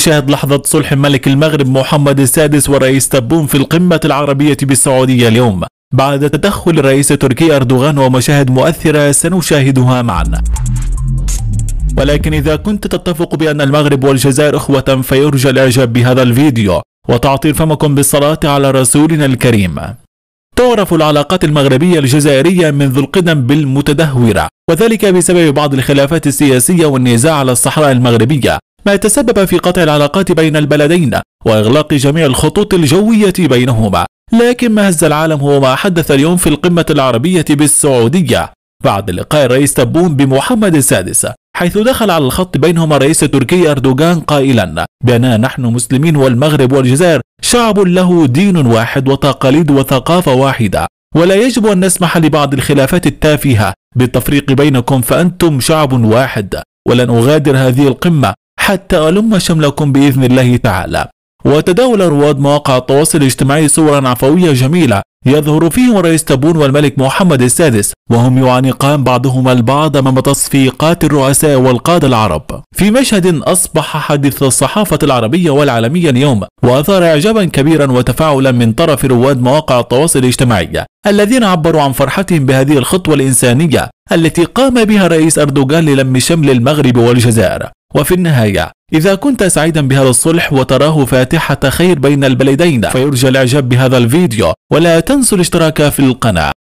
شهد لحظة صلح ملك المغرب محمد السادس ورئيس تبون في القمة العربية بالسعودية اليوم بعد تدخل الرئيس التركي أردوغان ومشاهد مؤثرة سنشاهدها معا ولكن إذا كنت تتفق بأن المغرب والجزائر أخوة فيرجى الإعجاب بهذا الفيديو وتعطير فمكم بالصلاة على رسولنا الكريم تعرف العلاقات المغربية الجزائرية منذ القدم بالمتدهورة وذلك بسبب بعض الخلافات السياسية والنزاع على الصحراء المغربية ما تسبب في قطع العلاقات بين البلدين وإغلاق جميع الخطوط الجوية بينهما لكن ما هز العالم هو ما حدث اليوم في القمة العربية بالسعودية بعد لقاء الرئيس تبون بمحمد السادس حيث دخل على الخط بينهما رئيس تركيا أردوغان قائلا بأننا نحن مسلمين والمغرب والجزائر شعب له دين واحد وتقاليد وثقافة واحدة ولا يجب أن نسمح لبعض الخلافات التافهة بالتفريق بينكم فأنتم شعب واحد ولن أغادر هذه القمة حتى ألم شملكم بإذن الله تعالى وتداول رواد مواقع التواصل الاجتماعي صورا عفوية جميلة يظهر فيهم رئيس تبون والملك محمد السادس وهم يعانقان بعضهما البعض أمام تصفيقات الرؤساء والقادة العرب في مشهد أصبح حديث الصحافة العربية والعالمية اليوم وأثار إعجابا كبيرا وتفاعلا من طرف رواد مواقع التواصل الاجتماعي الذين عبروا عن فرحتهم بهذه الخطوة الإنسانية التي قام بها رئيس أردوغان للم شمل المغرب والجزائر وفي النهاية إذا كنت سعيدا بهذا الصلح وتراه فاتحة خير بين البلدين فيرجى الإعجاب بهذا الفيديو ولا تنسوا الاشتراك في القناة